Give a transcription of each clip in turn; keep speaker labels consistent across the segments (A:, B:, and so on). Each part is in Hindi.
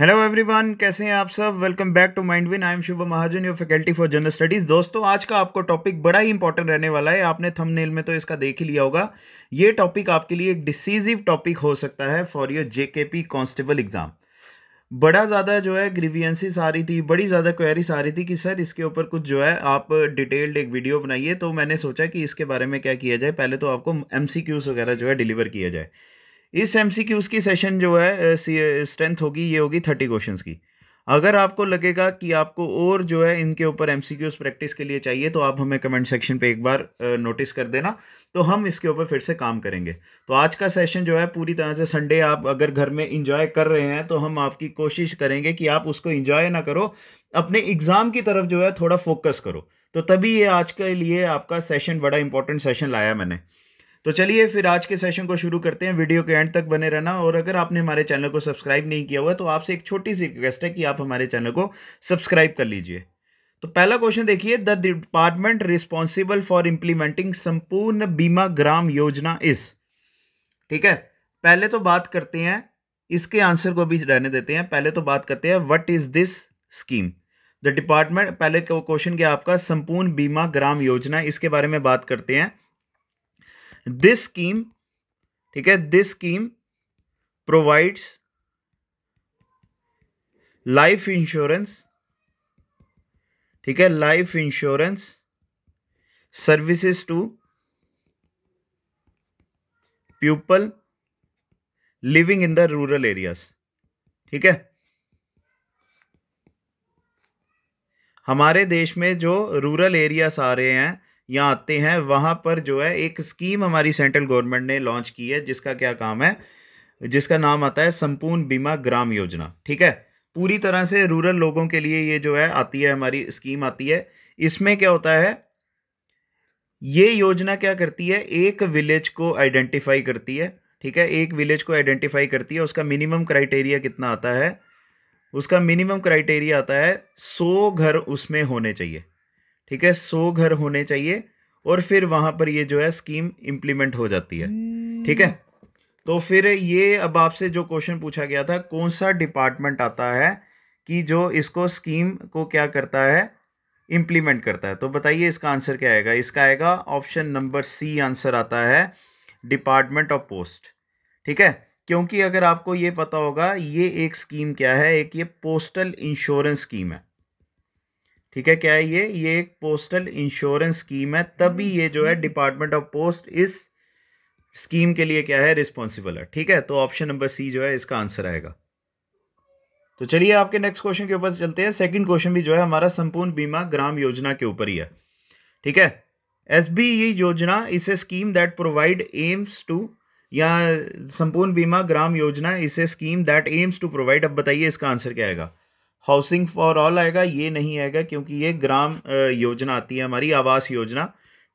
A: हेलो एवरीवन कैसे हैं आप सब welcome back to Mind Win I am Shiv Mahajan your faculty for general studies दोस्तों आज का आपको टॉपिक बड़ा ही इंपॉर्टेंट रहने वाला है आपने थंबनेल में तो इसका देख ही लिया होगा ये टॉपिक आपके लिए एक डिसीजिव टॉपिक हो सकता है for your J P constable exam बड़ा ज़्यादा जो है ग्रीवियंसिस आ रही थी बड़ी ज़्यादा क्वेरीज आ रही थी कि सर इसके ऊपर कुछ जो है आप डिटेल्ड एक वीडियो बनाइए तो मैंने सोचा कि इसके बारे में क्या किया जाए पहले तो आपको एम वगैरह जो है डिलीवर किया जाए इस एम सी क्यूज़ की सेशन जो है स्ट्रेंथ होगी ये होगी थर्टी क्वेश्चन की अगर आपको लगेगा कि आपको और जो है इनके ऊपर एम सी क्यूज़ प्रैक्टिस के लिए चाहिए तो आप हमें कमेंट सेक्शन पे एक बार नोटिस कर देना तो हम इसके ऊपर फिर से काम करेंगे तो आज का सेशन जो है पूरी तरह से संडे आप अगर घर में इंजॉय कर रहे हैं तो हम आपकी कोशिश करेंगे कि आप उसको इंजॉय ना करो अपने एग्ज़ाम की तरफ जो है थोड़ा फोकस करो तो तभी ये आज के लिए आपका सेशन बड़ा इंपॉर्टेंट सेशन लाया मैंने तो चलिए फिर आज के सेशन को शुरू करते हैं वीडियो के एंड तक बने रहना और अगर आपने हमारे चैनल को सब्सक्राइब नहीं किया हुआ तो आपसे एक छोटी सी रिक्वेस्ट है कि आप हमारे चैनल को सब्सक्राइब कर लीजिए तो पहला क्वेश्चन देखिए the department responsible for implementing Sampoorna Bima Gram Yojana इस ठीक है पहले तो बात करते हैं इसके आंसर को भी रहने देते हैं पहले तो बात करते हैं what is this scheme the department पहले क्वेश्चन क्या आपका संपूर्ण बीमा ग्राम योजना इसके बारे में बात करते हैं दिस स्कीम ठीक है this scheme provides life insurance ठीक है life insurance services to people living in the rural areas ठीक है हमारे देश में जो रूरल एरियाज आ रहे हैं यहाँ आते हैं वहाँ पर जो है एक स्कीम हमारी सेंट्रल गवर्नमेंट ने लॉन्च की है जिसका क्या काम है जिसका नाम आता है संपूर्ण बीमा ग्राम योजना ठीक है पूरी तरह से रूरल लोगों के लिए ये जो है आती है हमारी स्कीम आती है इसमें क्या होता है ये योजना क्या करती है एक विलेज को आइडेंटिफाई करती है ठीक है एक विलेज को आइडेंटिफाई करती है उसका मिनिमम क्राइटेरिया कितना आता है उसका मिनिमम क्राइटेरिया आता है सौ घर उसमें होने चाहिए ठीक है सौ घर होने चाहिए और फिर वहाँ पर ये जो है स्कीम इम्प्लीमेंट हो जाती है हम्म। ठीक है तो फिर ये अब आपसे जो क्वेश्चन पूछा गया था कौन सा डिपार्टमेंट आता है कि जो इसको स्कीम को क्या करता है इम्प्लीमेंट करता है तो बताइए इसका आंसर क्या आएगा इसका आएगा ऑप्शन नंबर सी आंसर आता है डिपार्टमेंट ऑफ पोस्ट ठीक है क्योंकि अगर आपको ये पता होगा ये एक स्कीम क्या है एक ये पोस्टल इंश्योरेंस स्कीम है ठीक है क्या है ये ये एक पोस्टल इंश्योरेंस स्कीम है तभी हम्म, ये जो है डिपार्टमेंट ऑफ पोस्ट इस स्कीम के लिए क्या है रिस्पॉन्सिबल है ठीक है तो ऑप्शन नंबर सी जो है इसका आंसर आएगा तो चलिए आपके नेक्स्ट क्वेश्चन के ऊपर चलते हैं सेकंड क्वेश्चन भी जो है हमारा संपूर्ण बीमा ग्राम योजना के ऊपर ही है ठीक है S B e Yojana is a scheme that provide aims to या Sampoorna Bima Gram Yojana is a scheme that aims to provide अब बताइए इसका आंसर क्या आएगा हाउसिंग फॉर ऑल आएगा ये नहीं आएगा क्योंकि ये ग्राम योजना आती है हमारी आवास योजना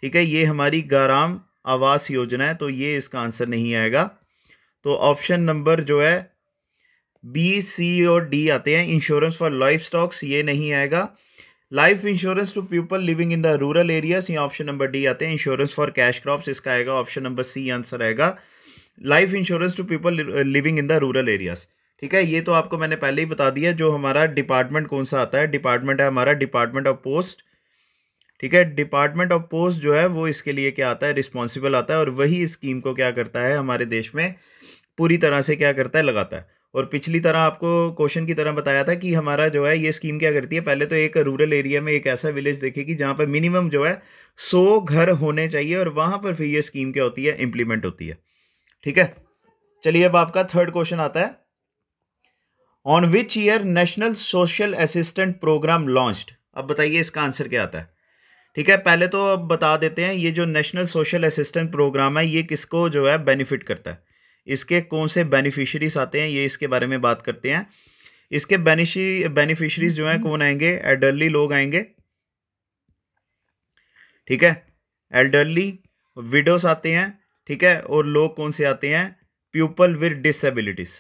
A: ठीक है ये हमारी ग्राम आवास योजना है तो ये इसका आंसर नहीं आएगा तो ऑप्शन नंबर जो है बी सी और डी आते हैं इंश्योरेंस फॉर लाइफ स्टॉक्स ये नहीं आएगा life insurance to people living in the rural areas ये ऑप्शन नंबर डी आते हैं इंश्योरेंस फॉर कैश क्रॉप्स इसका आएगा ऑप्शन नंबर सी आंसर आएगा life insurance to people living in the rural areas ठीक है ये तो आपको मैंने पहले ही बता दिया जो हमारा डिपार्टमेंट कौन सा आता है डिपार्टमेंट है हमारा डिपार्टमेंट ऑफ पोस्ट ठीक है डिपार्टमेंट ऑफ पोस्ट जो है वो इसके लिए क्या आता है रिस्पॉन्सिबल आता है और वही इस स्कीम को क्या करता है हमारे देश में पूरी तरह से क्या करता है लगाता है और पिछली तरह आपको क्वेश्चन की तरह बताया था कि हमारा जो है ये स्कीम क्या करती है पहले तो एक रूरल एरिया में एक ऐसा विलेज देखेगी जहाँ पर मिनिमम जो है सौ घर होने चाहिए और वहाँ पर फिर ये स्कीम क्या होती है इम्प्लीमेंट होती है ठीक है चलिए अब आपका थर्ड क्वेश्चन आता है on which year national social assistant programme launched अब बताइए इसका आंसर क्या आता है ठीक है पहले तो अब बता देते हैं ये जो नेशनल सोशल असिस्टेंट प्रोग्राम है ये किसको जो है बेनिफिट करता है इसके कौन से बेनिफिशरीज आते हैं ये इसके बारे में बात करते हैं इसके बेनिफिशरीज जो हैं कौन आएंगे एल्डरली लोग आएंगे ठीक है एल्डरली विडोस आते हैं ठीक है और लोग कौन से आते हैं पीपल विद डिसेबिलिटीज़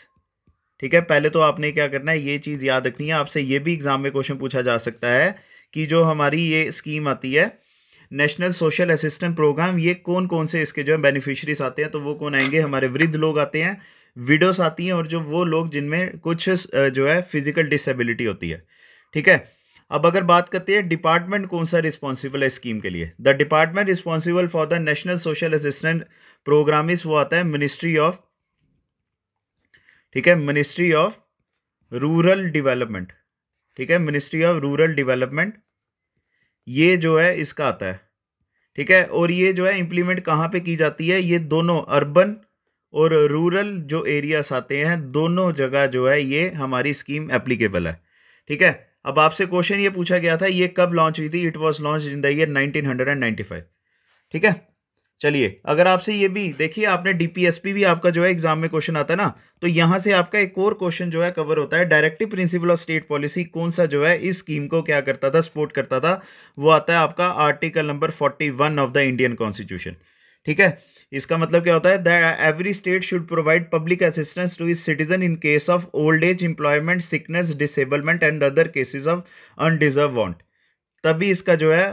A: ठीक है पहले तो आपने क्या करना है ये चीज़ याद रखनी है आपसे ये भी एग्ज़ाम में क्वेश्चन पूछा जा सकता है कि जो हमारी ये स्कीम आती है नेशनल सोशल असिस्टेंट प्रोग्राम ये कौन कौन से इसके जो है बेनिफिशरीज आते हैं तो वो कौन आएंगे हमारे वृद्ध लोग आते हैं विडोस आती हैं और जो वो लोग जिनमें कुछ जो है फिजिकल डिसेबिलिटी होती है ठीक है अब अगर बात करते हैं डिपार्टमेंट कौन सा रिस्पॉन्सिबल है स्कीम के लिए the department responsible for the national social assistant programme is वो आता है मिनिस्ट्री ऑफ ठीक है मिनिस्ट्री ऑफ रूरल डेवलपमेंट ठीक है मिनिस्ट्री ऑफ रूरल डेवलपमेंट ये जो है इसका आता है ठीक है और ये जो है इम्प्लीमेंट कहाँ पे की जाती है ये दोनों अर्बन और रूरल जो एरियास आते हैं दोनों जगह जो है ये हमारी स्कीम एप्लीकेबल है ठीक है अब आपसे क्वेश्चन ये पूछा गया था ये कब लॉन्च हुई थी it was launch in the year 1995 ठीक है चलिए अगर आपसे ये भी देखिए आपने डीपीएसपी भी आपका जो है एग्जाम में क्वेश्चन आता है ना तो यहाँ से आपका एक और क्वेश्चन जो है कवर होता है directive principle of state policy कौन सा जो है इस स्कीम को क्या करता था सपोर्ट करता था वो आता है आपका article number forty one of the Indian constitution ठीक है इसका मतलब क्या होता है that every state should provide public assistance to its citizen in case of old age employment sickness disablement and other cases of undeserved want तभी इसका जो है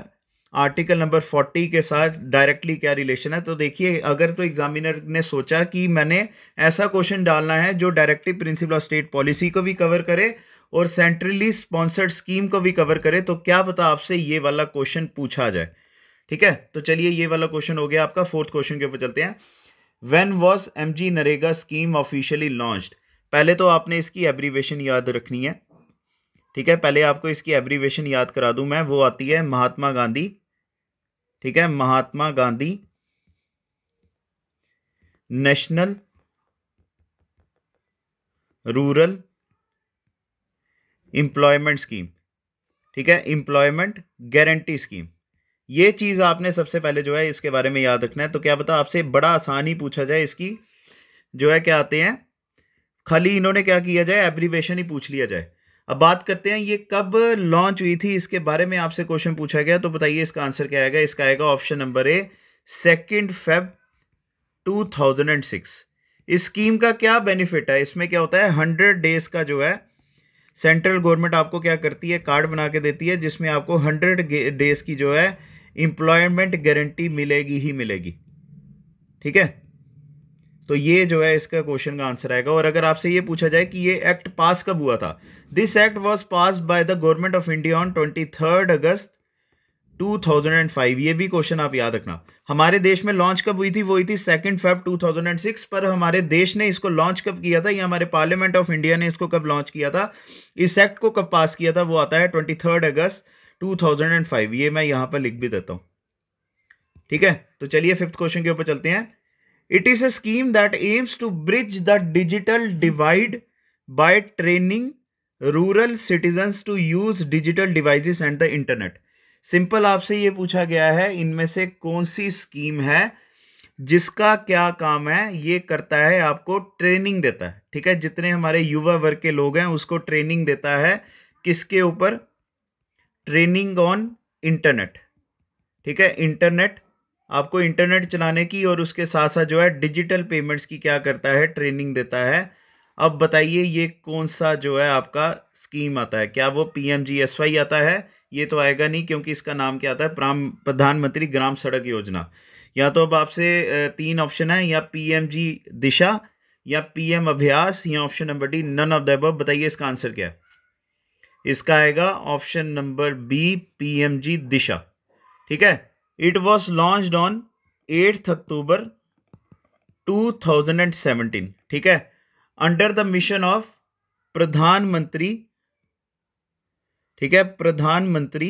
A: आर्टिकल नंबर फोर्टी के साथ डायरेक्टली क्या रिलेशन है तो देखिए अगर तो एग्जामिनर ने सोचा कि मैंने ऐसा क्वेश्चन डालना है जो directive principle of state policy को भी कवर करे और सेंट्रली स्पॉन्सर्ड स्कीम को भी कवर करे तो क्या पता आपसे ये वाला क्वेश्चन पूछा जाए ठीक है तो चलिए ये वाला क्वेश्चन हो गया आपका फोर्थ क्वेश्चन के ऊपर चलते हैं when was M G NREGA scheme officially launch पहले तो आपने इसकी एब्रीवेशन याद रखनी है ठीक है पहले आपको इसकी एब्रीवेशन याद करा दूं मैं वो आती है महात्मा गांधी ठीक है Mahatma Gandhi national rural employment scheme ठीक है एम्प्लॉयमेंट गारंटी स्कीम ये चीज़ आपने सबसे पहले जो है इसके बारे में याद रखना है तो क्या बता आपसे बड़ा आसान ही पूछा जाए इसकी जो है क्या आते हैं खाली इन्होंने क्या किया जाए एब्रीवेशन ही पूछ लिया जाए अब बात करते हैं ये कब लॉन्च हुई थी इसके बारे में आपसे क्वेश्चन पूछा गया तो बताइए इसका आंसर क्या आएगा इसका आएगा option number A second Feb 2006 इस स्कीम का क्या बेनिफिट है इसमें क्या होता है हंड्रेड डेज का जो है सेंट्रल गवर्नमेंट आपको क्या करती है कार्ड बना के देती है जिसमें आपको हंड्रेड डेज की जो है एम्प्लॉयमेंट गारंटी मिलेगी ही मिलेगी ठीक है तो ये जो है इसका क्वेश्चन का आंसर आएगा और अगर आपसे ये पूछा जाए कि ये एक्ट पास कब हुआ था this act was pass by the government of India on twenty third August 2005 ये भी क्वेश्चन आप याद रखना हमारे देश में लॉन्च कब हुई थी वो हुई थी सेकेंड फेब 2006 पर हमारे देश ने इसको लॉन्च कब किया था या हमारे पार्लियामेंट ऑफ इंडिया ने इसको कब लॉन्च किया था इस एक्ट को कब पास किया था वो आता है ट्वेंटी थर्ड अगस्त 2005 ये मैं यहां पर लिख भी देता हूँ ठीक है तो चलिए फिफ्थ क्वेश्चन के ऊपर चलते हैं It is a scheme that aims to bridge the digital divide by training rural citizens to use digital devices and the internet. Simple आपसे ये पूछा गया है इनमें से कौन सी स्कीम है जिसका क्या काम है ये करता है आपको ट्रेनिंग देता है ठीक है जितने हमारे युवा वर्ग के लोग हैं उसको ट्रेनिंग देता है किसके ऊपर ट्रेनिंग ऑन इंटरनेट ठीक है इंटरनेट आपको इंटरनेट चलाने की और उसके साथ साथ जो है डिजिटल पेमेंट्स की क्या करता है ट्रेनिंग देता है अब बताइए ये कौन सा जो है आपका स्कीम आता है क्या वो P M G S Y आता है ये तो आएगा नहीं क्योंकि इसका नाम क्या आता है प्राम प्रधानमंत्री ग्राम सड़क योजना या तो अब आपसे तीन ऑप्शन है या पी एम जी दिशा या पी एम अभ्यास या option number D none of the अब बताइए इसका आंसर क्या है इसका आएगा option number B P M G Disha ठीक है on eighth October two thousand and 2017 ठीक है अंडर द मिशन ऑफ प्रधानमंत्री ठीक है प्रधानमंत्री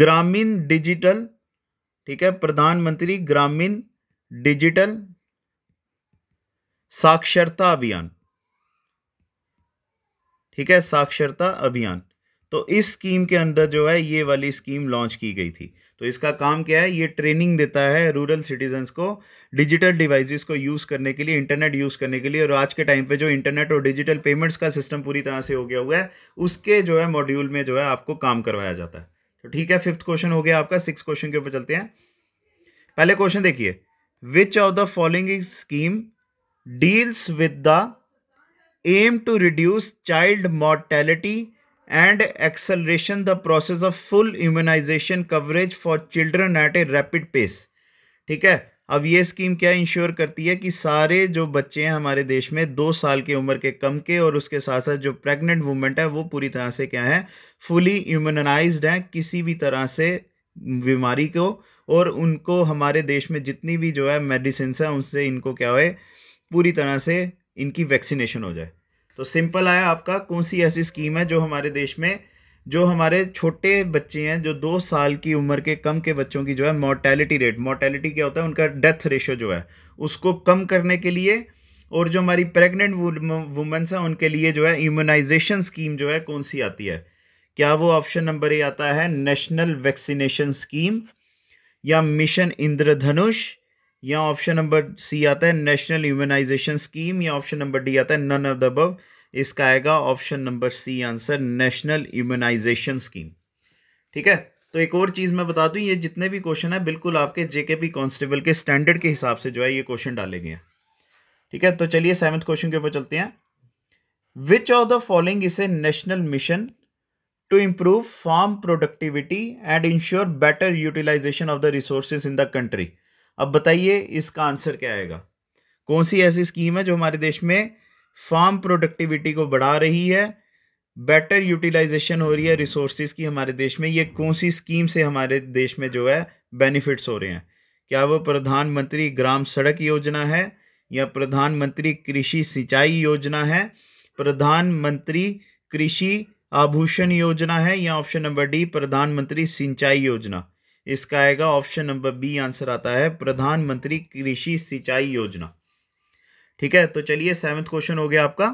A: ग्रामीण डिजिटल ठीक है प्रधानमंत्री ग्रामीण डिजिटल साक्षरता अभियान ठीक है साक्षरता अभियान तो इस स्कीम के अंदर जो है ये वाली स्कीम लॉन्च की गई थी तो इसका काम क्या है ये ट्रेनिंग देता है रूरल सिटीजन्स को डिजिटल डिवाइसेस को यूज़ करने के लिए इंटरनेट यूज़ करने के लिए और आज के टाइम पे जो इंटरनेट और डिजिटल पेमेंट्स का सिस्टम पूरी तरह से हो गया हुआ है उसके जो है मॉड्यूल में जो है आपको काम करवाया जाता है तो ठीक है फिफ्थ क्वेश्चन हो गया आपका सिक्स क्वेश्चन के ऊपर चलते हैं पहले क्वेश्चन देखिए which of the following scheme deals with the aim to reduce child mortality and acceleration the process of full immunization coverage for children at a rapid pace ठीक है अब ये स्कीम क्या इंश्योर करती है कि सारे जो बच्चे हैं हमारे देश में दो साल की उम्र के कम के और उसके साथ साथ जो प्रेग्नेंट वूमेंट है वो पूरी तरह से क्या है फुली इम्यूनलाइज हैं किसी भी तरह से बीमारी को और उनको हमारे देश में जितनी भी जो है मेडिसिन है उनसे इनको क्या है पूरी तरह से इनकी वैक्सीनेशन हो जाए तो सिंपल आया आपका कौन सी ऐसी स्कीम है जो हमारे देश में जो हमारे छोटे बच्चे हैं जो दो साल की उम्र के कम के बच्चों की जो है मोर्टेलिटी रेट मोर्टेलिटी क्या होता है उनका डेथ रेशो जो है उसको कम करने के लिए और जो हमारी प्रेग्नेंट वुमेंस हैं उनके लिए जो है इम्यूनाइजेशन स्कीम जो है कौन सी आती है क्या वो ऑप्शन नंबर ए आता है नेशनल वैक्सीनेशन स्कीम या मिशन इंद्रधनुष या ऑप्शन नंबर सी आता है नेशनल ह्यूमनाइजेशन स्कीम या ऑप्शन नंबर डी आता है नन ऑफ द अबव इसका आएगा option number C answer national humanisation scheme ठीक है तो एक और चीज़ मैं बता दूं ये जितने भी क्वेश्चन है बिल्कुल आपके जेके पी कांस्टेबल के स्टैंडर्ड के हिसाब से जो है ये क्वेश्चन डाले गए हैं ठीक है तो चलिए सेवन्थ क्वेश्चन के ऊपर चलते हैं which of the following is a national mission to improve farm productivity and ensure better utilisation of the resources in the country अब बताइए इसका आंसर क्या आएगा कौन सी ऐसी स्कीम है जो हमारे देश में फार्म प्रोडक्टिविटी को बढ़ा रही है बेटर यूटिलाइजेशन हो रही है रिसोर्सिस की हमारे देश में ये कौन सी स्कीम से हमारे देश में जो है बेनिफिट्स हो रहे हैं क्या वो प्रधानमंत्री ग्राम सड़क योजना है या प्रधानमंत्री कृषि सिंचाई योजना है प्रधानमंत्री कृषि आभूषण योजना है या ऑप्शन नंबर डी प्रधानमंत्री सिंचाई योजना इसका आएगा ऑप्शन नंबर बी आंसर आता है प्रधानमंत्री कृषि सिंचाई योजना ठीक है तो चलिए सेवेंथ क्वेश्चन हो गया आपका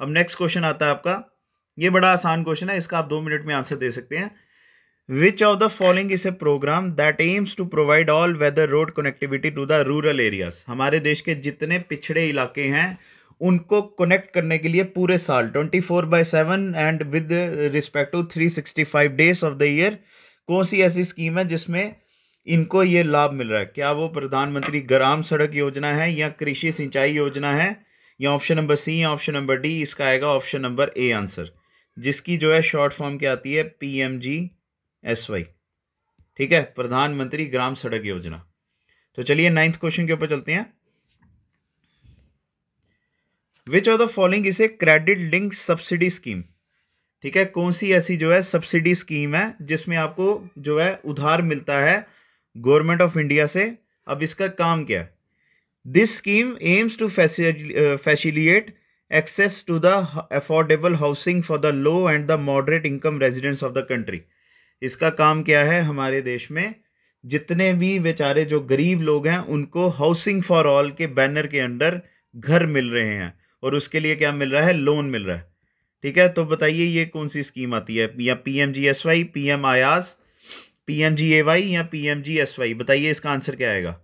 A: अब नेक्स्ट क्वेश्चन आता है आपका ये बड़ा आसान क्वेश्चन है इसका आप दो मिनट में आंसर दे सकते हैं which of the following is a programme that aims to provide all weather road connectivity to the rural areas हमारे देश के जितने पिछड़े इलाके हैं उनको कनेक्ट करने के लिए पूरे साल twenty four by seven and with respect to three sixty five days of the year कौन सी ऐसी स्कीम है जिसमें इनको ये लाभ मिल रहा है क्या वो प्रधानमंत्री ग्राम सड़क योजना है या कृषि सिंचाई योजना है या ऑप्शन नंबर सी या ऑप्शन नंबर डी इसका आएगा ऑप्शन नंबर ए आंसर जिसकी जो है शॉर्ट फॉर्म क्या आती है P M G S Y ठीक है प्रधानमंत्री ग्राम सड़क योजना तो चलिए नाइन्थ क्वेश्चन के ऊपर चलते हैं which of the following is a credit link subsidy scheme ठीक है कौन सी ऐसी जो है सब्सिडी स्कीम है जिसमें आपको जो है उधार मिलता है गवर्नमेंट ऑफ इंडिया से अब इसका काम क्या है this scheme aims to facilitate access to the affordable housing for the low and the moderate income residents of the country इसका काम क्या है हमारे देश में जितने भी बेचारे जो गरीब लोग हैं उनको हाउसिंग फॉर ऑल के बैनर के अंडर घर मिल रहे हैं और उसके लिए क्या मिल रहा है लोन मिल रहा है ठीक है तो बताइए ये कौन सी स्कीम आती है या P M G S Y P M Awas P M G A Y या P M G S Y बताइए इसका आंसर क्या आएगा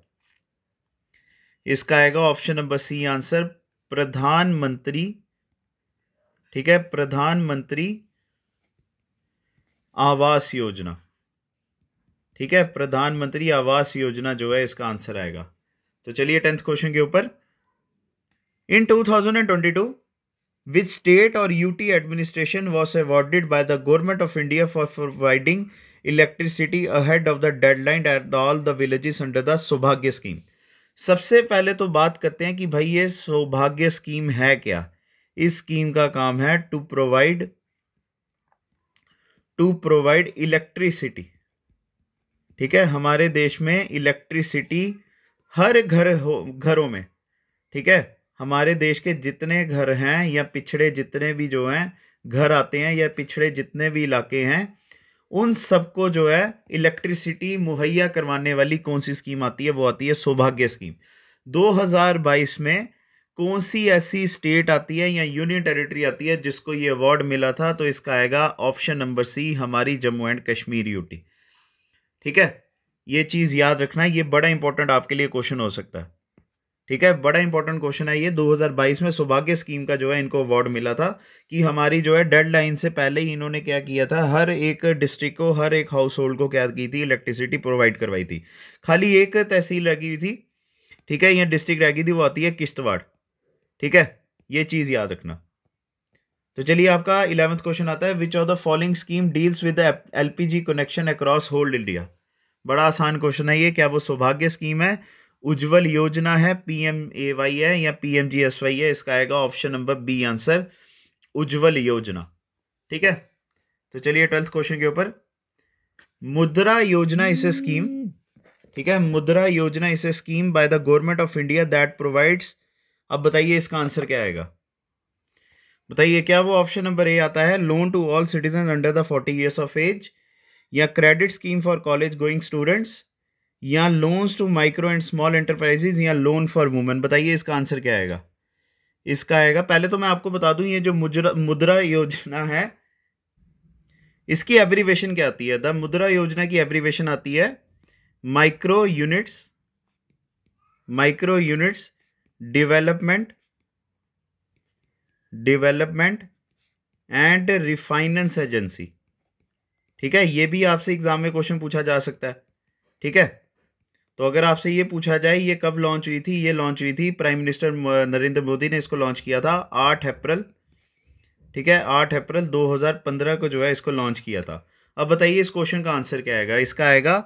A: इसका आएगा ऑप्शन नंबर सी आंसर प्रधानमंत्री ठीक है प्रधानमंत्री आवास योजना ठीक है प्रधानमंत्री आवास योजना जो है इसका आंसर आएगा तो चलिए टेंथ क्वेश्चन के ऊपर इन 2022 which state or UT administration was awarded by the government of India for providing electricity ahead of the deadline at all the villages under the सौभाग्य scheme. सबसे पहले तो बात करते हैं कि भाई ये सौभाग्य स्कीम है क्या इस स्कीम का काम है to provide to provide electricity ठीक है हमारे देश में इलेक्ट्रिसिटी हर घर हो घरों में ठीक है हमारे देश के जितने घर हैं या पिछड़े जितने भी जो हैं घर आते हैं या पिछड़े जितने भी इलाके हैं उन सबको जो है इलेक्ट्रिसिटी मुहैया करवाने वाली कौन सी स्कीम आती है वो आती है सौभाग्य स्कीम 2022 में कौन सी ऐसी स्टेट आती है या यूनियन टेरिटरी आती है जिसको ये अवार्ड मिला था तो इसका आएगा ऑप्शन नंबर सी हमारी जम्मू एंड कश्मीर यूटी ठीक है ये चीज़ याद रखना ये बड़ा इंपॉर्टेंट आपके लिए क्वेश्चन हो सकता है ठीक है बड़ा इंपॉर्टेंट क्वेश्चन है ये 2022 में सौभाग्य स्कीम का जो है इनको अवार्ड मिला था कि हमारी जो है डेडलाइन से पहले ही इन्होंने क्या किया था हर एक डिस्ट्रिक्ट को हर एक हाउस होल्ड को क्या की थी इलेक्ट्रिसिटी प्रोवाइड करवाई थी खाली एक तहसील रह गई थी ठीक है यह डिस्ट्रिक्ट रह गई थी वो आती है किश्तवाड़ ठीक है ये चीज़ याद रखना तो चलिए आपका इलेवंथ क्वेश्चन आता है which of the following scheme deals with L P G connection across whole India बड़ा आसान क्वेश्चन है ये क्या वो सौभाग्य स्कीम है उज्जवल योजना है पी एम ए वाई है या P M G S Y है इसका आएगा option number B answer Ujjwal Yojana ठीक है तो चलिए ट्वेल्थ क्वेश्चन के ऊपर मुद्रा योजना इसे स्कीम ठीक है Mudra Yojana is a scheme by the government of India that provides अब बताइए इसका आंसर क्या आएगा बताइए क्या वो ऑप्शन नंबर ए आता है loan to all citizen under the forty years of age या credit scheme for college going students या loans to micro and small enterprises या लोन फॉर वुमेन बताइए इसका आंसर क्या आएगा इसका आएगा पहले तो मैं आपको बता दूं ये जो मुद्रा मुद्रा योजना है इसकी एब्रीवेशन क्या आती है द मुद्रा योजना की एब्रीवेशन आती है micro units micro units development development and refinance agency ठीक है ये भी आपसे एग्जाम में क्वेश्चन पूछा जा सकता है ठीक है तो अगर आपसे ये पूछा जाए ये कब लॉन्च हुई थी ये लॉन्च हुई थी प्राइम मिनिस्टर नरेंद्र मोदी ने इसको लॉन्च किया था आठ अप्रैल ठीक है आठ अप्रैल 2015 को जो है इसको लॉन्च किया था अब बताइए इस क्वेश्चन का आंसर क्या आएगा इसका आएगा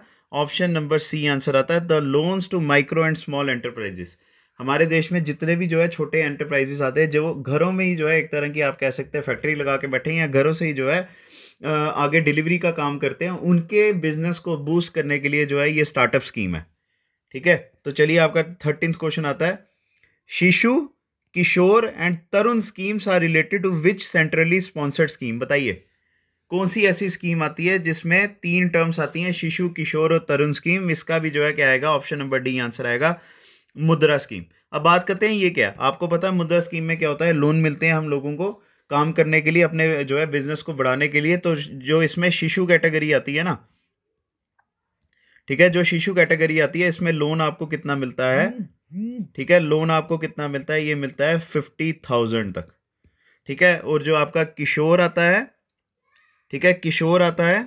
A: ऑप्शन नंबर सी आंसर आता है the loans to micro and small enterprises हमारे देश में जितने भी जो है छोटे एंटरप्राइजेस आते हैं जो घरों में ही जो है एक तरह की आप कह सकते हैं फैक्ट्री लगा के बैठे हैं या घरों से ही जो है आगे डिलीवरी का काम करते हैं उनके बिजनेस को बूस्ट करने के लिए जो है ये स्टार्टअप स्कीम है ठीक है तो चलिए आपका थर्टीन क्वेश्चन आता है Shishu Kishore and Tarun schemes are related to which centrally sponsored scheme बताइए कौन सी ऐसी स्कीम आती है जिसमें तीन टर्म्स आती हैं शिशु किशोर और तरुण स्कीम इसका भी जो है क्या आएगा ऑप्शन नंबर डी आंसर आएगा मुद्रा स्कीम अब बात करते हैं ये क्या आपको पता है मुद्रा स्कीम में क्या होता है लोन मिलते हैं हम लोगों को काम करने के लिए अपने जो है बिजनेस को बढ़ाने के लिए तो जो इसमें शिशु कैटेगरी आती है ना ठीक है जो शिशु कैटेगरी आती है इसमें लोन आपको कितना मिलता है हम्म, हम्म। ठीक है लोन आपको कितना मिलता है ये मिलता है फिफ्टी थाउजेंड तक ठीक है और जो आपका किशोर आता है ठीक है किशोर आता है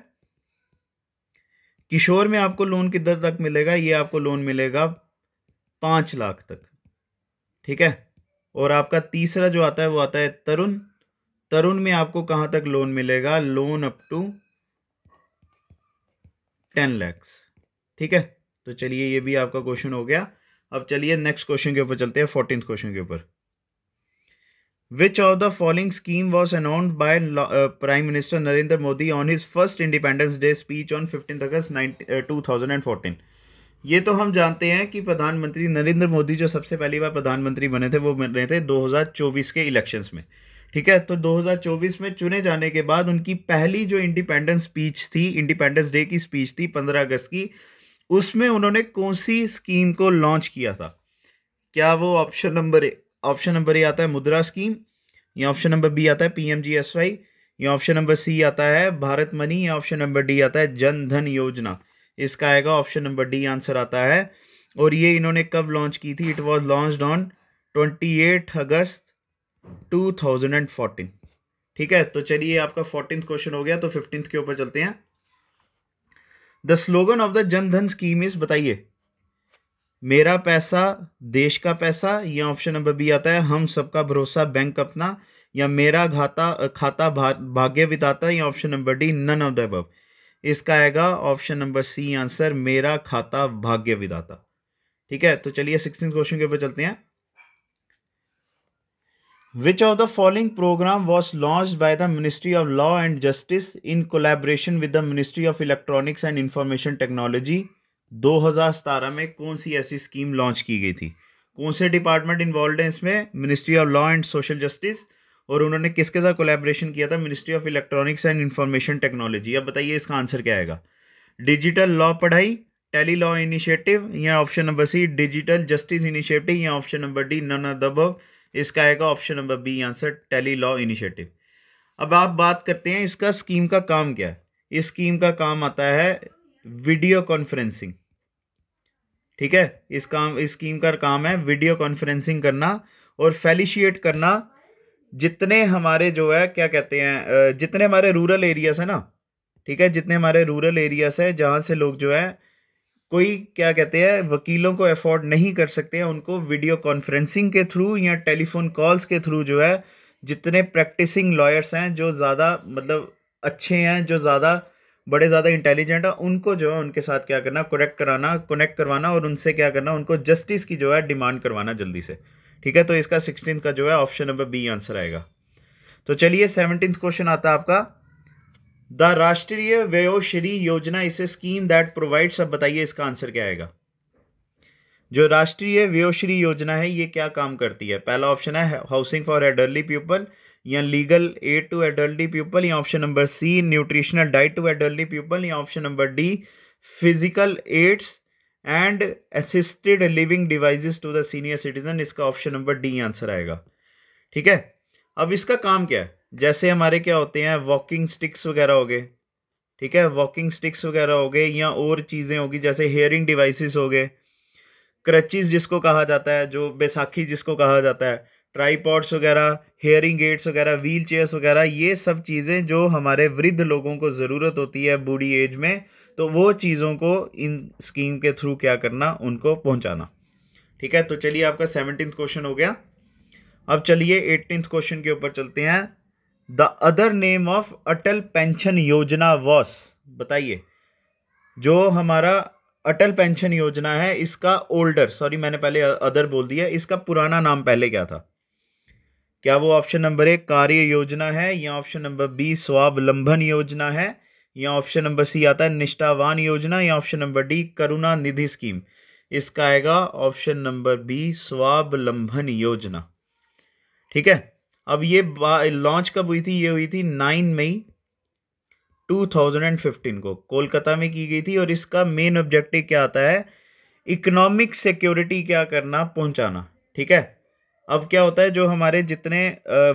A: किशोर में आपको लोन किधर तक मिलेगा ये आपको लोन मिलेगा पांच लाख तक ठीक है और आपका तीसरा जो आता है वो आता है तरुण तरुण में आपको कहां तक लोन मिलेगा loan up to ten lakhs ठीक है तो चलिए ये भी आपका क्वेश्चन हो गया अब चलिए नेक्स्ट क्वेश्चन के ऊपर चलते हैं फोर्टीन क्वेश्चन के ऊपर which of the following scheme was announced by prime minister Narendra Modi on his first independence day speech on fifteen August two thousand and fourteen ये तो हम जानते हैं कि प्रधानमंत्री नरेंद्र मोदी जो सबसे पहली बार प्रधानमंत्री बने थे वो बने थे 2024 के इलेक्शन में ठीक है तो 2024 में चुने जाने के बाद उनकी पहली जो इंडिपेंडेंस स्पीच थी इंडिपेंडेंस डे की स्पीच थी 15 अगस्त की उसमें उन्होंने कौन सी स्कीम को लॉन्च किया था क्या वो option number option number A आता है मुद्रा स्कीम या ऑप्शन नंबर बी आता है P M G S Y या ऑप्शन नंबर सी आता है भारत मनी या ऑप्शन नंबर डी आता है जन धन योजना इसका आएगा ऑप्शन नंबर डी आंसर आता है और ये इन्होंने कब लॉन्च की थी it was launch on twenty eight August two thousand and fourteen ठीक है तो चलिए आपका फोर्टीन क्वेश्चन हो गया तो फिफ्टींथ के ऊपर चलते हैं the slogan of the Jan Dhan scheme is बताइए मेरा पैसा देश का पैसा या ऑप्शन नंबर बी आता है हम सबका भरोसा बैंक अपना या मेरा घाता खाता भा, भाग्य विदाता या option number D none of the अब इसका आएगा ऑप्शन नंबर सी आंसर मेरा खाता भाग्य विदाता ठीक है तो चलिए सिक्सटीन क्वेश्चन के ऊपर चलते हैं which the following programme was launch by the ministry of law and justice in collaboration with the ministry of electronics and information technology दो हजार सतारह में कौन सी ऐसी स्कीम लॉन्च की गई थी कौन से डिपार्टमेंट इन्वॉल्व है इसमें ministry of law and social justice और उन्होंने किसके साथ कोलेब्रेशन किया था ministry of electronics and information technology अब बताइए इसका आंसर क्या आएगा डिजिटल लॉ पढ़ाई टेली लॉ इनिशिएटिव या option number C digital justice initiative या option number D none the above इसका आएगा option number B answer tele law initiative अब आप बात करते हैं इसका स्कीम का काम क्या है इस स्कीम का काम आता है वीडियो कॉन्फ्रेंसिंग ठीक है इस काम इस स्कीम का काम है वीडियो कॉन्फ्रेंसिंग करना और फेलिशिएट करना जितने हमारे जो है क्या कहते हैं जितने हमारे रूरल एरियाज है ना ठीक है जितने हमारे रूरल एरियाज है जहाँ से लोग जो है कोई क्या कहते हैं वकीलों को अफोर्ड नहीं कर सकते हैं उनको वीडियो कॉन्फ्रेंसिंग के थ्रू या टेलीफोन कॉल्स के थ्रू जो है जितने प्रैक्टिसिंग लॉयर्स हैं जो ज़्यादा मतलब अच्छे हैं जो ज़्यादा बड़े ज़्यादा इंटेलिजेंट हैं उनको जो है उनके साथ क्या करना कुरेक्ट कराना कनेक्ट करवाना और उनसे क्या करना उनको जस्टिस की जो है डिमांड करवाना जल्दी से ठीक है तो इसका सिक्सटीन का जो है ऑप्शन नंबर बी आंसर आएगा तो चलिए सेवनटीन क्वेश्चन आता है आपका द राष्ट्रीय व्ययोश्री योजना इस स्कीम दैट प्रोवाइड्स अब बताइए इसका आंसर क्या आएगा जो राष्ट्रीय व्ययोश्री योजना है ये क्या काम करती है पहला ऑप्शन है हाउसिंग फॉर एडल्टी पीपल या लीगल एड टू एडल्टी पीपल या option number C nutritional diet to एडल्टी पीपल या option number D physical aids and assisted living devices to the senior citizen इसका ऑप्शन नंबर डी आंसर आएगा ठीक है अब इसका काम क्या है जैसे हमारे क्या होते हैं वॉकिंग स्टिक्स वगैरह हो गए ठीक है वॉकिंग स्टिक्स वगैरह हो गए या और चीज़ें होगी जैसे हेयरिंग डिवाइसेस हो गए क्रचिज जिसको कहा जाता है जो बैसाखी जिसको कहा जाता है ट्राईपॉड्स वगैरह हेयरिंग एड्स वगैरह व्हील चेयर्स वगैरह ये सब चीज़ें जो हमारे वृद्ध लोगों को ज़रूरत होती है बूढ़ी एज में तो वो चीज़ों को इन स्कीम के थ्रू क्या करना उनको पहुंचाना ठीक है तो चलिए आपका सेवनटीन क्वेश्चन हो गया अब चलिए एटीनथ क्वेश्चन के ऊपर चलते हैं the other name of Atal pension Yojana was बताइए जो हमारा अटल पेंशन योजना है इसका ओल्डर सॉरी मैंने पहले अदर बोल दिया इसका पुराना नाम पहले क्या था क्या वो ऑप्शन नंबर एक कार्य योजना है या ऑप्शन नंबर बी स्वावलंबन योजना है या ऑप्शन नंबर सी आता है निष्ठावान योजना या option number D Karuna Nidhi scheme इसका आएगा ऑप्शन नंबर बी स्वावलंबन योजना ठीक है अब ये लॉन्च कब हुई थी ये हुई थी नाइन मई 2015 को कोलकाता में की गई थी और इसका मेन ऑब्जेक्टिव क्या आता है इकोनॉमिक सिक्योरिटी क्या करना पहुंचाना ठीक है अब क्या होता है जो हमारे जितने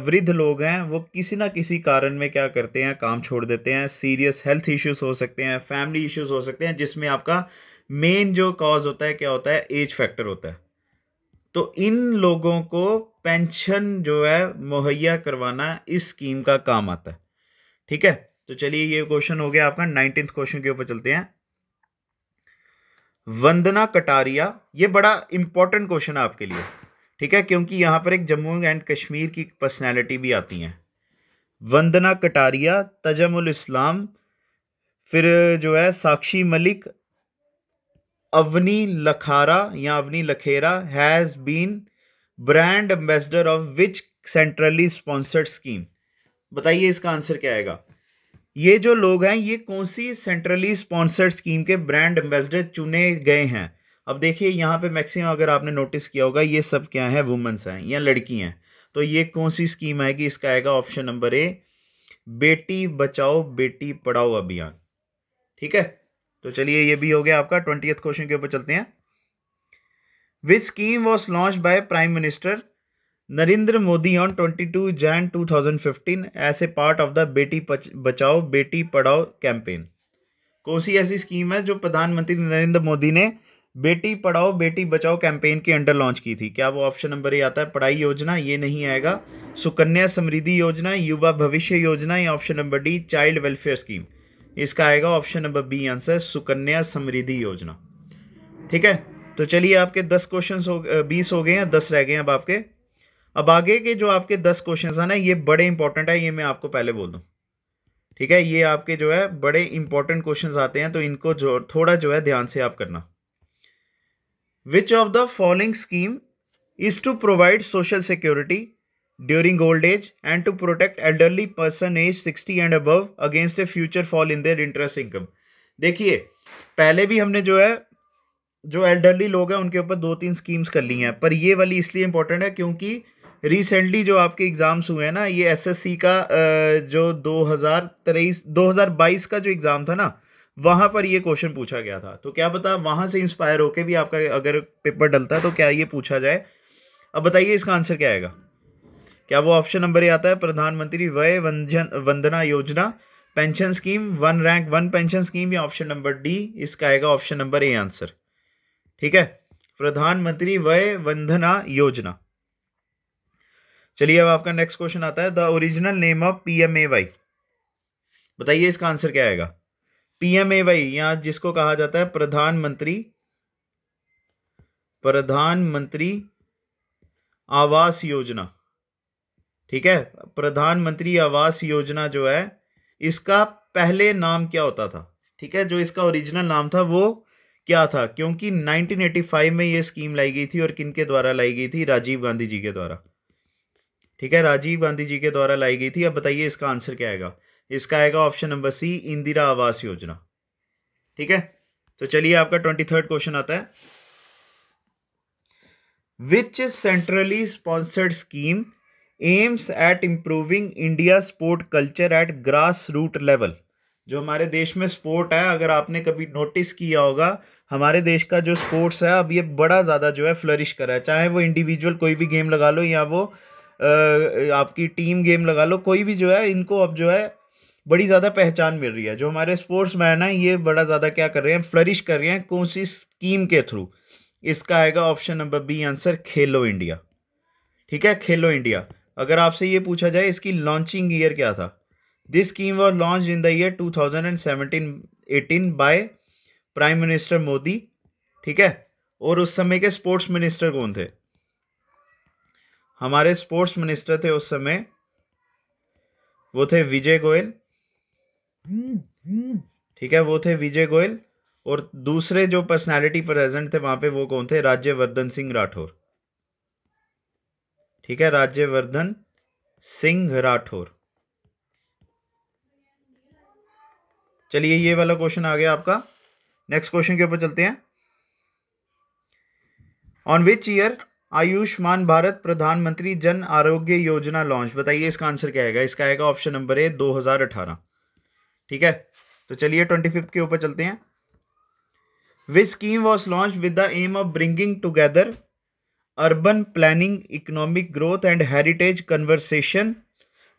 A: वृद्ध लोग हैं वो किसी ना किसी कारण में क्या करते हैं काम छोड़ देते हैं सीरियस हेल्थ इश्यूज हो सकते हैं फैमिली इश्यूज हो सकते हैं जिसमें आपका मेन जो कॉज होता है क्या होता है एज फैक्टर होता है तो इन लोगों को पेंशन जो है मुहैया करवाना इस स्कीम का काम आता है ठीक है तो चलिए ये क्वेश्चन हो गया आपका नाइनटीन क्वेश्चन के ऊपर चलते हैं वंदना कटारिया ये बड़ा इंपॉर्टेंट क्वेश्चन है आपके लिए ठीक है क्योंकि यहां पर एक जम्मू एंड कश्मीर की पर्सनैलिटी भी आती है वंदना कटारिया तजमुल इस्लाम फिर जो है साक्षी मलिक अवनी लखारा या Avani Lakhera has been brand ambassador of which centrally sponsored scheme बताइए इसका आंसर क्या आएगा ये जो लोग हैं ये कौन सी सेंट्रली स्पॉन्सर्ड स्कीम के ब्रांड एम्बेसडर चुने गए हैं अब देखिए यहाँ पे मैक्सिमम अगर आपने नोटिस किया होगा ये सब क्या है वुमेंस हैं या लड़की हैं तो ये कौन सी स्कीम आएगी इसका आएगा ऑप्शन नंबर ए बेटी बचाओ बेटी पढ़ाओ अभियान ठीक है तो चलिए ये भी हो गया आपका ट्वेंटी क्वेश्चन के ऊपर चलते हैं which scheme was launch by prime minister Narendra Modi on 22 Jan 2015 as a part of the Beti Bachao बेटी पढ़ाओ कैंपेन कौन सी ऐसी स्कीम है जो प्रधानमंत्री नरेंद्र मोदी ने बेटी पढ़ाओ बेटी बचाओ कैंपेन के अंडर लॉन्च की थी क्या वो ऑप्शन नंबर ए आता है पढ़ाई योजना ये नहीं आएगा सुकन्या समृद्धि योजना युवा भविष्य योजना या option number D child welfare scheme इसका आएगा option number B answer Sukanya Samriddhi Yojana ठीक है तो चलिए आपके दस क्वेश्चन हो बीस हो गए हैं दस रह गए हैं अब आपके अब आगे के जो आपके दस क्वेश्चन हैं ना ये बड़े इंपॉर्टेंट है ये मैं आपको पहले बोल दूँ ठीक है ये आपके जो है बड़े इंपॉर्टेंट क्वेश्चन आते हैं तो इनको जो थोड़ा जो है ध्यान से आप करना which of the following scheme is to provide social security during old age and to protect elderly person age 60 and above against a future fall in their interest income देखिए पहले भी हमने जो है जो एल्डरली लोग हैं उनके ऊपर दो तीन स्कीम्स कर ली हैं पर ये वाली इसलिए इंपॉर्टेंट है क्योंकि रिसेंटली जो आपके एग्ज़ाम्स हुए हैं ना ये एसएससी का जो हज़ार बाईस का जो एग्ज़ाम था ना वहाँ पर ये क्वेश्चन पूछा गया था तो क्या पता वहाँ से इंस्पायर होके भी आपका अगर पेपर डलता है तो क्या ये पूछा जाए अब बताइए इसका आंसर क्या आएगा क्या वो ऑप्शन नंबर ए आता है प्रधानमंत्री Vaya Vandana Yojana pension scheme one rank one pension scheme या ऑप्शन नंबर डी इसका आएगा ऑप्शन नंबर ए आंसर ठीक है प्रधानमंत्री वय वंदना योजना चलिए अब आपका नेक्स्ट क्वेश्चन आता है the original name of P M A Y बताइए इसका आंसर क्या आएगा पी एम ए वाई या जिसको कहा जाता है प्रधानमंत्री प्रधानमंत्री आवास योजना ठीक है प्रधानमंत्री आवास योजना जो है इसका पहले नाम क्या होता था ठीक है जो इसका ओरिजिनल नाम था वो क्या था क्योंकि 1985 में ये स्कीम लाई गई थी और किन के द्वारा लाई गई थी राजीव गांधी जी के द्वारा ठीक है राजीव गांधी जी के द्वारा लाई गई थी अब बताइए इसका आंसर क्या आएगा इसका आएगा ऑप्शन नंबर सी इंदिरा आवास योजना ठीक है तो चलिए आपका ट्वेंटी थर्ड क्वेश्चन आता है which centrally sponsored scheme aims at improving India sport culture at grass root level जो हमारे देश में स्पोर्ट है अगर आपने कभी नोटिस किया होगा हमारे देश का जो स्पोर्ट्स है अब ये बड़ा ज़्यादा जो है फ्लरिश करा है चाहे वो इंडिविजुअल कोई भी गेम लगा लो या वो आपकी टीम गेम लगा लो कोई भी जो है इनको अब जो है बड़ी ज़्यादा पहचान मिल रही है जो हमारे स्पोर्ट्स मैन है ये बड़ा ज़्यादा क्या कर रहे हैं फ्लरिश कर रहे हैं कौन सी स्कीम के थ्रू इसका आएगा option number B answer Khelo India ठीक है खेलो इंडिया अगर आपसे ये पूछा जाए इसकी लॉन्चिंग ईयर क्या था this scheme was launch in the year two thousand and seventeen eighteen by prime minister Modi ठीक है और उस समय के स्पोर्ट्स मिनिस्टर कौन थे हमारे स्पोर्ट्स मिनिस्टर थे उस समय वो थे विजय गोयल ठीक है वो थे विजय गोयल और दूसरे जो पर्सनालिटी प्रेजेंट थे वहां पे वो कौन थे राज्यवर्धन सिंह राठौर ठीक है राज्यवर्धन सिंह राठौर चलिए ये वाला क्वेश्चन आ गया आपका नेक्स्ट क्वेश्चन के ऊपर चलते हैं on which year Ayushman Bharat Pradhan Mantri Jan आरोग्य योजना लॉन्च बताइए इसका आंसर क्या आएगा इसका आएगा ऑप्शन नंबर ए 2018 ठीक है तो चलिए ट्वेंटी फिफ्थ के ऊपर चलते हैं which scheme was launch with the aim of bringing together urban planning economic growth and heritage conversation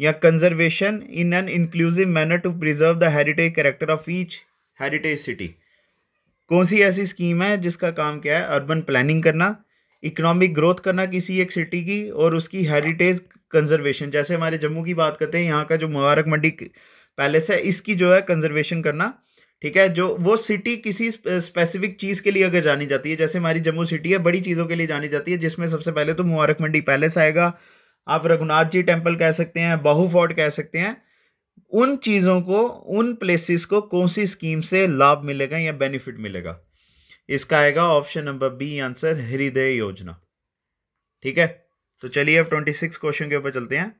A: या conservation in an inclusive manner to preserve the heritage character of each heritage city कौन सी ऐसी स्कीम है जिसका काम क्या है अर्बन प्लानिंग करना इकोनॉमिक ग्रोथ करना किसी एक सिटी की और उसकी हेरिटेज कंजर्वेशन जैसे हमारे जम्मू की बात करते हैं यहाँ का जो मुबारक मंडी पैलेस है इसकी जो है कंजर्वेशन करना ठीक है जो वो सिटी किसी स्पेसिफिक चीज़ के लिए अगर जानी जाती है जैसे हमारी जम्मू सिटी है बड़ी चीज़ों के लिए जानी जाती है जिसमें सबसे पहले तो मुबारक मंडी पैलेस आएगा आप रघुनाथ जी टेम्पल कह सकते हैं बाहू फोर्ट कह सकते हैं उन चीज़ों को उन प्लेसेस को कौन सी स्कीम से लाभ मिलेगा या बेनिफिट मिलेगा इसका आएगा ऑप्शन नंबर बी आंसर हृदय योजना ठीक है तो चलिए अब ट्वेंटी सिक्स क्वेश्चन के ऊपर चलते हैं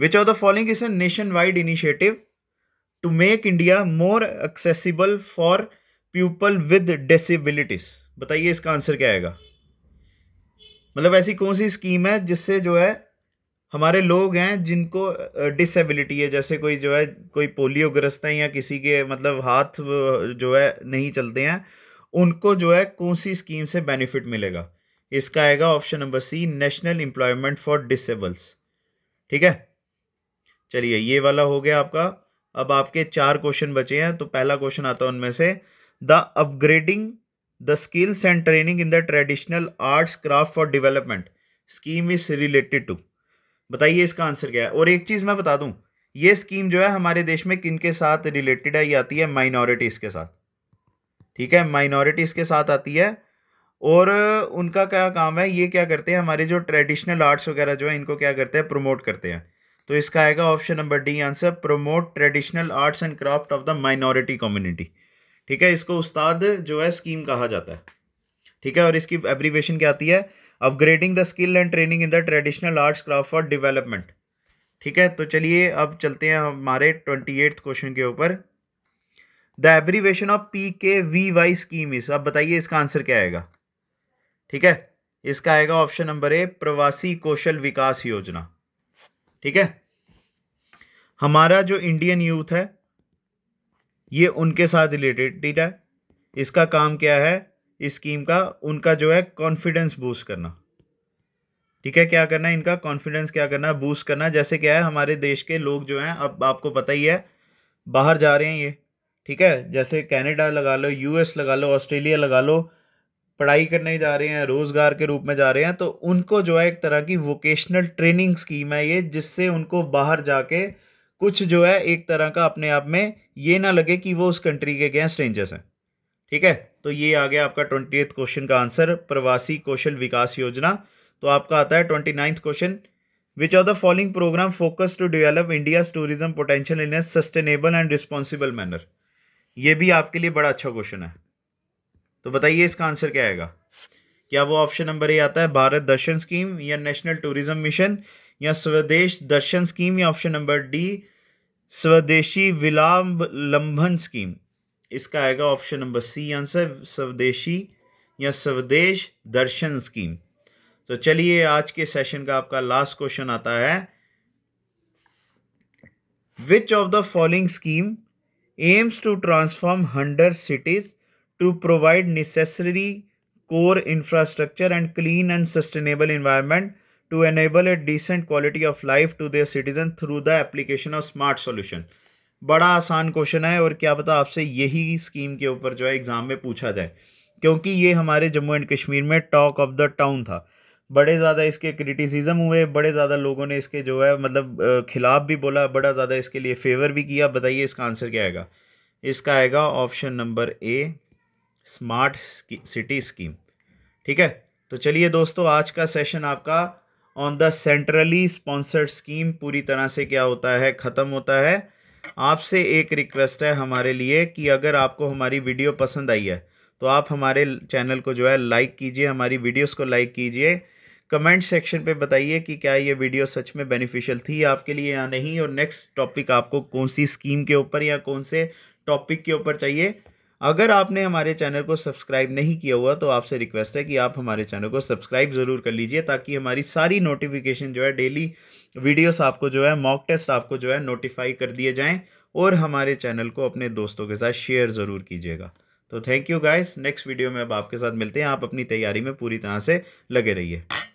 A: which are the following is a nationwide initiative to make India more accessible for people with disabilities बताइए इसका आंसर क्या आएगा मतलब ऐसी कौन सी स्कीम है जिससे जो है हमारे लोग हैं जिनको डिसेबिलिटी है जैसे कोई जो है कोई पोलियो ग्रस्त है या किसी के मतलब हाथ जो है नहीं चलते हैं उनको जो है कौन सी स्कीम से बेनिफिट मिलेगा इसका आएगा option number C national employment for disableds ठीक है चलिए ये वाला हो गया आपका अब आपके चार क्वेश्चन बचे हैं तो पहला क्वेश्चन आता है उनमें से the upgrading the skills and training in the traditional arts craft for development scheme is related to बताइए इसका आंसर क्या है और एक चीज़ मैं बता दूं ये स्कीम जो है हमारे देश में किन के साथ रिलेटेड है ये आती है माइनॉरिटीज़ के साथ ठीक है माइनॉरिटीज़ के साथ आती है और उनका क्या काम है ये क्या करते हैं हमारे जो ट्रेडिशनल आर्ट्स वगैरह जो है इनको क्या करते हैं प्रमोट करते हैं तो इसका आएगा option number D answer promote traditional arts and craft of the minority community ठीक है इसको उस्ताद जो है स्कीम कहा जाता है ठीक है और इसकी एब्रीवेशन क्या आती है upgrading the skill and training in the traditional arts craft for development ठीक है तो चलिए अब चलते हैं हमारे ट्वेंटी क्वेश्चन के ऊपर the abbreviation of P K V Y scheme इस अब बताइए इसका आंसर क्या आएगा ठीक है इसका आएगा ऑप्शन नंबर ए प्रवासी कौशल विकास योजना ठीक है हमारा जो इंडियन यूथ है ये उनके साथ रिलेटेड है इसका काम क्या है इस स्कीम का उनका जो है कॉन्फिडेंस बूस्ट करना ठीक है क्या करना है इनका कॉन्फिडेंस क्या करना बूस्ट करना जैसे क्या है हमारे देश के लोग जो हैं अब आपको पता ही है बाहर जा रहे हैं ये ठीक है जैसे कनाडा लगा लो यूएस लगा लो ऑस्ट्रेलिया लगा लो पढ़ाई करने जा रहे हैं रोज़गार के रूप में जा रहे हैं तो उनको जो है एक तरह की वोकेशनल ट्रेनिंग स्कीम है ये जिससे उनको बाहर जाके कुछ जो है एक तरह का अपने आप में ये ना लगे कि वो उस कंट्री के गए स्ट्रेंजर्स हैं ठीक है तो ये आ गया आपका ट्वेंटी क्वेश्चन का आंसर प्रवासी कौशल विकास योजना तो आपका आता है twenty question which are the following program focus to develop India tourism potential in a sustainable and responsible manner ये भी आपके लिए बड़ा अच्छा क्वेश्चन है तो बताइए इसका आंसर क्या आएगा क्या वो ऑप्शन नंबर ए आता है भारत दर्शन स्कीम या नेशनल टूरिज्म मिशन या स्वदेश दर्शन स्कीम या ऑप्शन नंबर डी स्वदेशी विलाम्ब लंबन स्कीम इसका आएगा ऑप्शन नंबर सी आंसर स्वदेशी या स्वदेश दर्शन स्कीम तो चलिए आज के सेशन का आपका लास्ट क्वेश्चन आता है which of the following scheme aims to transform hundred cities to provide necessary core infrastructure and clean and sustainable environment to enable a decent quality of life to their citizen through the application of smart solution बड़ा आसान क्वेश्चन है और क्या पता आपसे यही स्कीम के ऊपर जो है एग्ज़ाम में पूछा जाए क्योंकि ये हमारे जम्मू एंड कश्मीर में टॉक ऑफ द टाउन था बड़े ज़्यादा इसके क्रिटिसिज्म हुए बड़े ज़्यादा लोगों ने इसके जो है मतलब खिलाफ भी बोला बड़ा ज़्यादा इसके लिए फेवर भी किया बताइए इसका आंसर क्या आएगा इसका आएगा option number A smart city scheme ठीक है तो चलिए दोस्तों आज का सेशन आपका on the centrally sponsored scheme पूरी तरह से क्या होता है ख़त्म होता है आपसे एक रिक्वेस्ट है हमारे लिए कि अगर आपको हमारी वीडियो पसंद आई है तो आप हमारे चैनल को जो है लाइक कीजिए हमारी वीडियोस को लाइक कीजिए कमेंट सेक्शन पे बताइए कि क्या ये वीडियो सच में बेनिफिशियल थी आपके लिए या नहीं और नेक्स्ट टॉपिक आपको कौन सी स्कीम के ऊपर या कौन से टॉपिक के ऊपर चाहिए अगर आपने हमारे चैनल को सब्सक्राइब नहीं किया हुआ तो आपसे रिक्वेस्ट है कि आप हमारे चैनल को सब्सक्राइब ज़रूर कर लीजिए ताकि हमारी सारी नोटिफिकेशन जो है डेली वीडियोस आपको जो है मॉक टेस्ट आपको जो है नोटिफाई कर दिए जाएँ और हमारे चैनल को अपने दोस्तों के साथ शेयर ज़रूर कीजिएगा तो thank you guys next video में अब आपके साथ मिलते हैं आप अपनी तैयारी में पूरी तरह से लगे रहिए